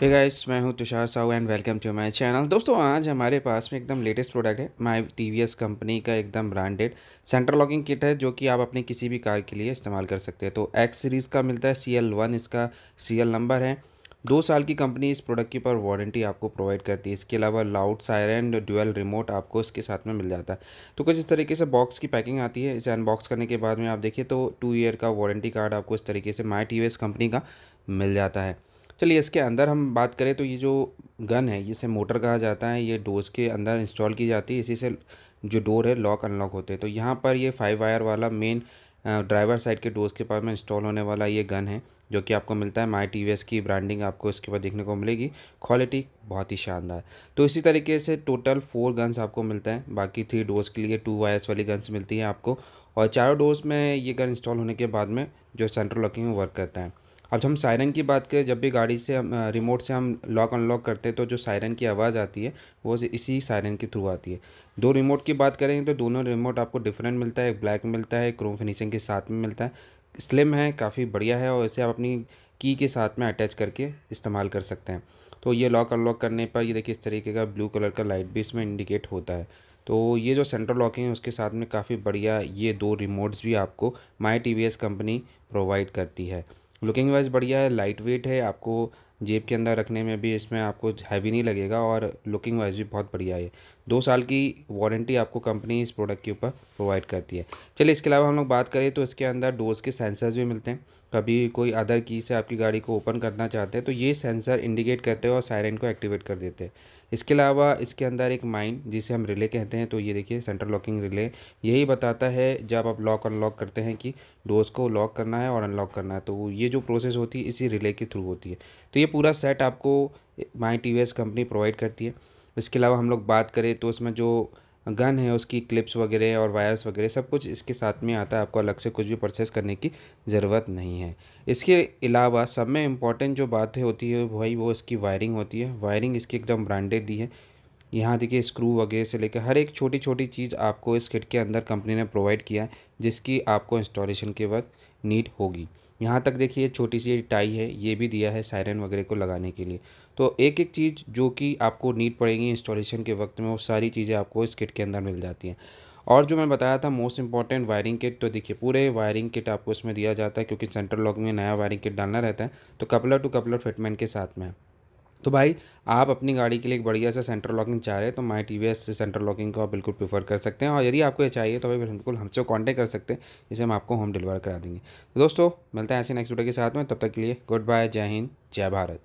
हे guys मैं हूं Tushar Sahu and welcome to my channel दोस्तों आज हमारे पास में एकदम लेटेस्ट प्रोडक्ट है माय टीवीएस कंपनी का एकदम ब्रांडेड सेंटर लॉकिंग किट है जो कि आप अपने किसी भी कार के लिए इस्तेमाल कर सकते हैं तो एक्स सीरीज़ का मिलता है सी वन इसका सी नंबर है दो साल की कंपनी इस प्रोडक्ट के ऊपर वारंटी आपको प्रोवाइड करती है इसके अलावा लाउड सायरन ड्यूअल रिमोट आपको इसके साथ में मिल जाता है तो कुछ इस तरीके से बॉक्स की पैकिंग आती है इसे अनबॉक्स करने के बाद में आप देखिए तो टू ईयर का वारंटी कार्ड आपको इस तरीके से माई टी कंपनी का मिल जाता है चलिए इसके अंदर हम बात करें तो ये जो गन है इसे मोटर कहा जाता है ये डोज के अंदर इंस्टॉल की जाती है इसी से जो डोर है लॉक अनलॉक होते हैं तो यहाँ पर ये फाइव वायर वाला मेन ड्राइवर साइड के डोज के पास में इंस्टॉल होने वाला ये गन है जो कि आपको मिलता है माई टी की ब्रांडिंग आपको इसके बाद देखने को मिलेगी क्वालिटी बहुत ही शानदार तो इसी तरीके से टोटल फोर गन्स आपको मिलता है बाकी थ्री डोज के लिए टू वायर्स वाली गन्स मिलती हैं आपको और चारों डोज में ये गन इंस्टॉल होने के बाद में जो सेंट्रल लॉकिंग वर्क करता है अब हम सायरन की बात करें जब भी गाड़ी से हम रिमोट से हम लॉक अनलॉक करते हैं तो जो सायरन की आवाज़ आती है वो इसी सायरन के थ्रू आती है दो रिमोट की बात करें तो दोनों रिमोट आपको डिफरेंट मिलता है एक ब्लैक मिलता है क्रोम फिनिशिंग के साथ में मिलता है स्लिम है काफ़ी बढ़िया है और इसे आप अपनी की के साथ में अटैच करके इस्तेमाल कर सकते हैं तो ये लॉक अनलॉक करने पर ये देखिए इस तरीके का ब्लू कलर का लाइट भी इसमें इंडिकेट होता है तो ये जो सेंट्रल लॉकिंग है उसके साथ में काफ़ी बढ़िया ये दो रिमोट्स भी आपको माई टी कंपनी प्रोवाइड करती है लुकिंग वाइज बढ़िया है लाइट वेट है आपको जेब के अंदर रखने में भी इसमें आपको हैवी नहीं लगेगा और लुकिंग वाइज भी बहुत बढ़िया है दो साल की वारंटी आपको कंपनी इस प्रोडक्ट के ऊपर प्रोवाइड करती है चलिए इसके अलावा हम लोग बात करें तो इसके अंदर डोज के सेंसर्स भी मिलते हैं कभी कोई अदर की से आपकी गाड़ी को ओपन करना चाहते हैं तो ये सेंसर इंडिकेट करते हैं और साइरन को एक्टिवेट कर देते हैं इसके अलावा इसके अंदर एक माइंड जिसे हम रिले कहते हैं तो ये देखिए सेंटर लॉकिंग रिले यही बताता है जब आप लॉक अनलॉक करते हैं कि डोज को लॉक करना है और अनलॉक करना है तो ये जो प्रोसेस होती है इसी रिले के थ्रू होती है तो ये पूरा सेट आपको माई टी कंपनी प्रोवाइड करती है इसके अलावा हम लोग बात करें तो उसमें जो गन है उसकी क्लिप्स वगैरह और वायर्स वगैरह सब कुछ इसके साथ में आता है आपको अलग से कुछ भी परचेस करने की ज़रूरत नहीं है इसके अलावा सब में इम्पॉर्टेंट जो बात होती है भाई वो इसकी वायरिंग होती है वायरिंग इसकी एकदम ब्रांडेड दी है यहाँ देखिए स्क्रू वगैरह से लेकर हर एक छोटी छोटी चीज़ आपको इस किट के अंदर कंपनी ने प्रोवाइड किया है जिसकी आपको इंस्टॉलेशन के वक्त नीड होगी यहाँ तक देखिए छोटी सी टाई है ये भी दिया है सायरन वगैरह को लगाने के लिए तो एक एक चीज़ जो कि आपको नीड पड़ेगी इंस्टॉलेशन के वक्त में वो सारी चीज़ें आपको इस किट के अंदर मिल जाती हैं और जो मैं बताया था मोस्ट इंपॉर्टेंट वायरिंग किट तो देखिए पूरे वायरिंग किट आपको इसमें दिया जाता है क्योंकि सेंट्रल लॉक में नया वायरिंग किट डालना रहता है तो कपलर टू कपलर फिटमेंट के साथ में तो भाई आप अपनी गाड़ी के लिए एक बढ़िया सा सेंटर लॉकिंग चाह रहे हैं तो माई टी वी एस से सेंटर लॉकिंग को आप बिल्कुल प्रीफर कर सकते हैं और यदि आपको ये चाहिए तो भाई बिल्कुल हमसे कॉन्टैक्ट कर सकते हैं जिसे हम आपको होम डिलीवर करा देंगे तो दोस्तों मिलते हैं ऐसे नेक्स्ट वीडियो के साथ में तब तक के लिए गुड बाय जय हिंद जय Bharat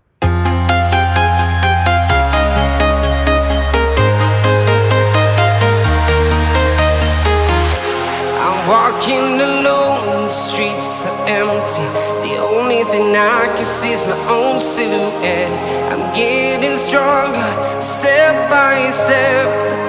walking alone, the streets are empty. The only thing I can see is my own silhouette. I'm getting stronger, step by step.